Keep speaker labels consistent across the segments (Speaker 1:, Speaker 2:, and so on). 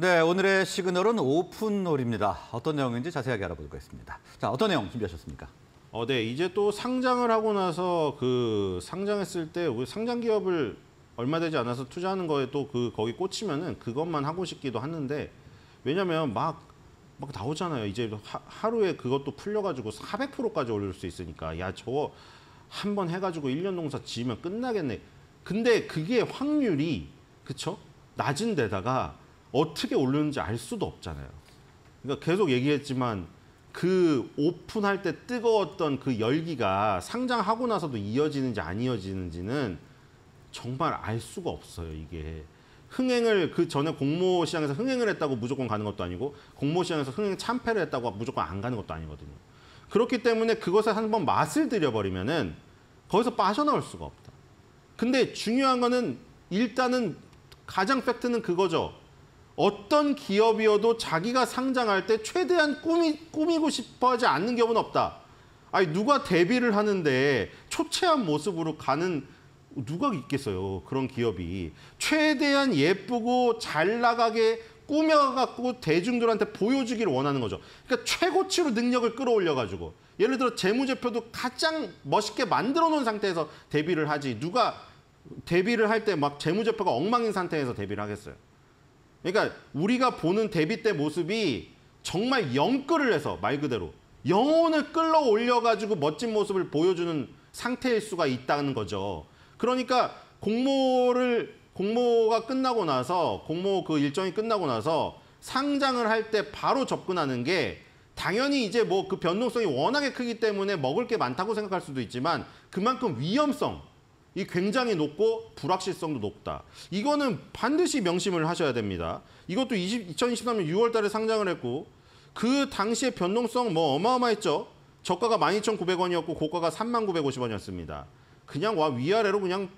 Speaker 1: 네, 오늘의 시그널은 오픈홀입니다. 어떤 내용인지 자세하게 알아보겠습니다. 도록하 자, 어떤 내용 준비하셨습니까? 어, 네, 이제 또 상장을 하고 나서 그 상장했을 때 우리 상장 기업을 얼마 되지 않아서 투자하는 거에 또 그 거기 꽂히면은 그것만 하고 싶기도 하는데 왜냐면 막 막 나오잖아요. 이제 하, 루에 그것도 풀려가지고 400%까지 올릴 수 있으니까 야 저거 한번 해가지고 1년 농사 지으면 끝나겠네. 근데 그게 확률이 그쵸? 낮은 데다가 어떻게 올르는지 알 수도 없잖아요. 그러니까 계속 얘기했지만 그 오픈할 때 뜨거웠던 그 열기가 상장하고 나서도 이어지는지 안 이어지는지는 정말 알 수가 없어요, 이게. 흥행을 그 전에 공모 시장에서 흥행을 했다고 무조건 가는 것도 아니고 공모 시장에서 흥행 참패를 했다고 무조건 안 가는 것도 아니거든요. 그렇기 때문에 그것에 한번 맛을 들여버리면은 거기서 빠져나올 수가 없다. 근데 중요한 거는 일단은 가장 팩트는 그거죠. 어떤 기업이어도 자기가 상장할 때 최대한 꾸미, 꾸미고 싶어 하지 않는 경우는 없다. 아니, 누가 데뷔를 하는데 초췌한 모습으로 가는 누가 있겠어요. 그런 기업이. 최대한 예쁘고 잘 나가게 꾸며갖고 대중들한테 보여주기를 원하는 거죠. 그러니까 최고치로 능력을 끌어올려가지고. 예를 들어 재무제표도 가장 멋있게 만들어 놓은 상태에서 데뷔를 하지. 누가 데뷔를 할 때 막 재무제표가 엉망인 상태에서 데뷔를 하겠어요. 그러니까 우리가 보는 데뷔 때 모습이 정말 영끌을 해서 말 그대로 영혼을 끌어올려가지고 멋진 모습을 보여주는 상태일 수가 있다는 거죠. 그러니까 공모를 공모가 끝나고 나서 공모 그 일정이 끝나고 나서 상장을 할 때 바로 접근하는 게 당연히 이제 뭐 그 변동성이 워낙에 크기 때문에 먹을 게 많다고 생각할 수도 있지만 그만큼 위험성 이 굉장히 높고 불확실성도 높다. 이거는 반드시 명심을 하셔야 됩니다. 이것도 20, 2023년 6월 달에 상장을 했고 그 당시의 변동성 뭐 어마어마했죠. 저가가 12,900원이었고 고가가 3,950원이었습니다. 그냥 와 위아래로 그냥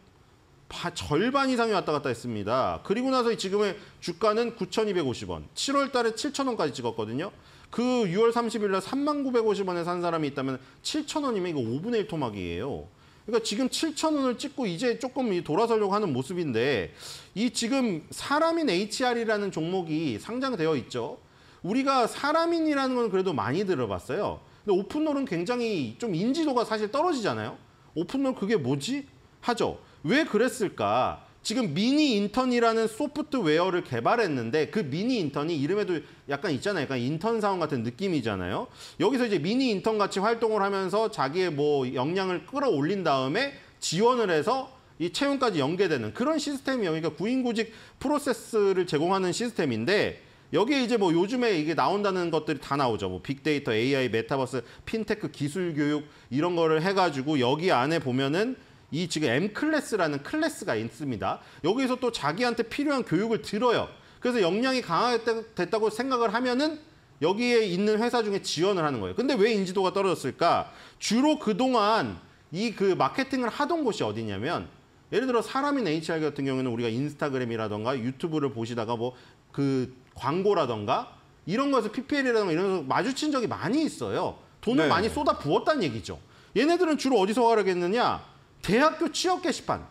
Speaker 1: 절반 이상이 왔다 갔다 했습니다. 그리고 나서 지금의 주가는 9,250원. 7월 달에 7,000원까지 찍었거든요. 그 6월 30일 날 3,950원에 산 사람이 있다면 7,000원이면 이거 5분의 1 토막이에요. 그러니까 지금 7천 원을 찍고 이제 조금 돌아서려고 하는 모습인데 이 지금 사람인 HR이라는 종목이 상장되어 있죠. 우리가 사람인이라는 건 그래도 많이 들어봤어요. 근데 오픈롤은 굉장히 좀 인지도가 사실 떨어지잖아요. 오픈롤 그게 뭐지? 하죠. 왜 그랬을까? 지금 미니 인턴이라는 소프트웨어를 개발했는데 그 미니 인턴이 이름에도 약간 있잖아요. 약간 인턴 사원 같은 느낌이잖아요. 여기서 이제 미니 인턴 같이 활동을 하면서 자기의 뭐 역량을 끌어올린 다음에 지원을 해서 이 채용까지 연계되는 그런 시스템이 여기가 그러니까 구인구직 프로세스를 제공하는 시스템인데 여기에 이제 뭐 요즘에 이게 나온다는 것들이 다 나오죠. 뭐 빅데이터, AI, 메타버스, 핀테크 기술 교육 이런 거를 해가지고 여기 안에 보면은 이 지금 M 클래스라는 클래스가 있습니다. 여기서 또 자기한테 필요한 교육을 들어요. 그래서 역량이 강화됐다고 생각을 하면은 여기에 있는 회사 중에 지원을 하는 거예요. 근데 왜 인지도가 떨어졌을까? 주로 그동안 이 그 마케팅을 하던 곳이 어디냐면 예를 들어 사람인 HR 같은 경우에는 우리가 인스타그램이라던가 유튜브를 보시다가 뭐 그 광고라던가 이런 것에서 PPL이라던가 이런 데서 마주친 적이 많이 있어요. 돈을 네. 많이 쏟아 부었다는 얘기죠. 얘네들은 주로 어디서 활약했느냐? 대학교 취업 게시판.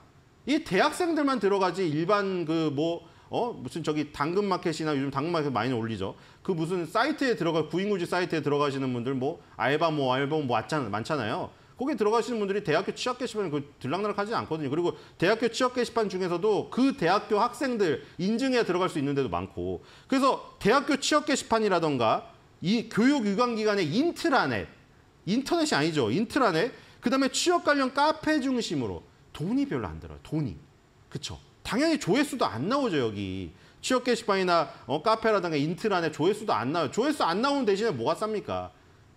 Speaker 1: 이 대학생들만 들어가지 일반 그 뭐 어? 무슨 저기 당근마켓이나 요즘 당근마켓 많이 올리죠. 그 무슨 사이트에 들어가 구인구지 사이트에 들어가시는 분들 뭐 알바 뭐 알바 뭐 많잖아요. 거기 들어가시는 분들이 대학교 취업 게시판을 그 들락날락하지 않거든요. 그리고 대학교 취업 게시판 중에서도 그 대학교 학생들 인증해야 들어갈 수 있는 데도 많고. 그래서 대학교 취업 게시판이라던가 이 교육 유관 기관의 인트라넷 인터넷이 아니죠. 인트라넷 그 다음에 취업 관련 카페 중심으로 돈이 별로 안 들어요. 돈이. 그쵸. 당연히 조회수도 안 나오죠, 여기. 취업 게시판이나 어, 카페라든가 인트란에 조회수도 안 나와요. 조회수 안 나오는 대신에 뭐가 쌉니까?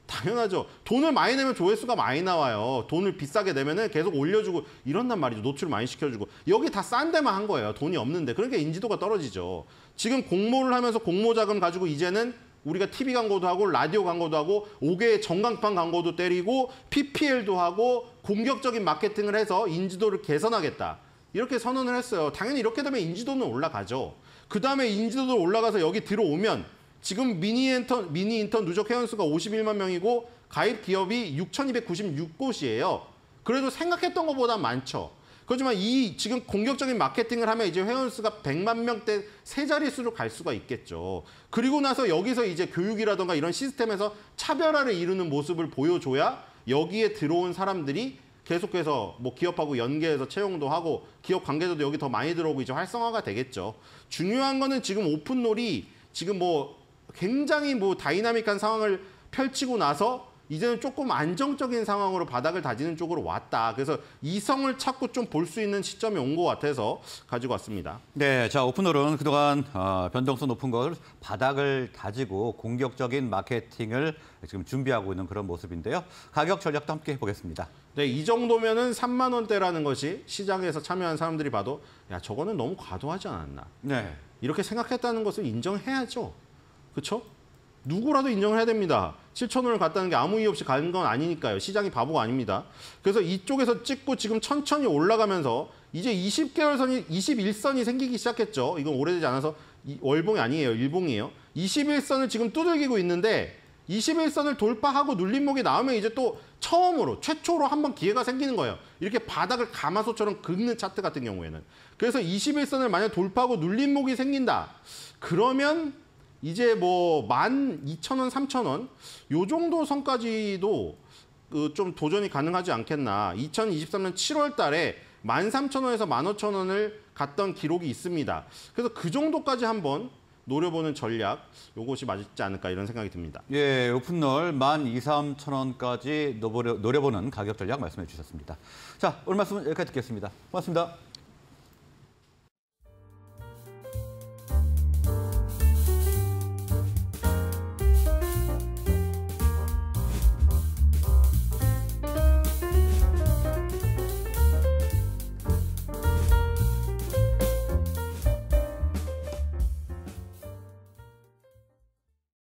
Speaker 1: 당연하죠. 돈을 많이 내면 조회수가 많이 나와요. 돈을 비싸게 내면은 계속 올려주고 이런단 말이죠. 노출 많이 시켜주고 여기 다 싼 데만 한 거예요. 돈이 없는데 그러니까 인지도가 떨어지죠. 지금 공모를 하면서 공모 자금 가지고 이제는 우리가 TV 광고도 하고 라디오 광고도 하고 5개의 전광판 광고도 때리고 PPL도 하고 공격적인 마케팅을 해서 인지도를 개선하겠다. 이렇게 선언을 했어요. 당연히 이렇게 되면 인지도는 올라가죠. 그다음에 인지도도 올라가서 여기 들어오면 지금 미니 인턴 미니 인턴 누적 회원수가 51만 명이고 가입 기업이 6,296곳이에요. 그래도 생각했던 것보다 많죠. 그렇지만 이 지금 공격적인 마케팅을 하면 이제 회원 수가 100만 명대 세 자릿수로 갈 수가 있겠죠. 그리고 나서 여기서 이제 교육이라든가 이런 시스템에서 차별화를 이루는 모습을 보여줘야 여기에 들어온 사람들이 계속해서 뭐 기업하고 연계해서 채용도 하고 기업 관계자도 여기 더 많이 들어오고 이제 활성화가 되겠죠. 중요한 거는 지금 오픈놀이 지금 뭐 굉장히 뭐 다이나믹한 상황을 펼치고 나서 이제는 조금 안정적인 상황으로 바닥을 다지는 쪽으로 왔다. 그래서 이성을 찾고 좀 볼 수 있는 시점이 온 것 같아서 가지고 왔습니다. 네, 자 오픈홀은 그동안 어, 변동성 높은 것을 바닥을 다지고 공격적인 마케팅을 지금 준비하고 있는 그런 모습인데요. 가격 전략도 함께 해 보겠습니다. 네, 이 정도면은 3만 원대라는 것이 시장에서 참여한 사람들이 봐도 야 저거는 너무 과도하지 않았나. 네. 이렇게 생각했다는 것을 인정해야죠. 그렇죠? 누구라도 인정을 해야 됩니다. 7천 원을 갔다는 게 아무 이유 없이 간 건 아니니까요. 시장이 바보가 아닙니다. 그래서 이쪽에서 찍고 지금 천천히 올라가면서 이제 20개월선이 21선이 생기기 시작했죠. 이건 오래되지 않아서 월봉이 아니에요. 일봉이에요. 21선을 지금 두들기고 있는데 21선을 돌파하고 눌림목이 나오면 이제 또 처음으로 최초로 한번 기회가 생기는 거예요. 이렇게 바닥을 가마솥처럼 긁는 차트 같은 경우에는. 그래서 21선을 만약 돌파하고 눌림목이 생긴다. 그러면 이제 뭐 만 이천 원 삼천 원요 정도 선까지도 그좀 도전이 가능하지 않겠나. 2023년 7월 달에 만 삼천 원에서만 오천 원을 갔던 기록이 있습니다. 그래서 그 정도까지 한번 노려보는 전략 요것이 맞지 않을까 이런 생각이 듭니다. 예, 오픈널 만 2, 3천 원까지 노려, 보는 가격 전략 말씀해 주셨습니다. 자, 오늘 말씀 은 여기까지 듣겠습니다. 고맙습니다.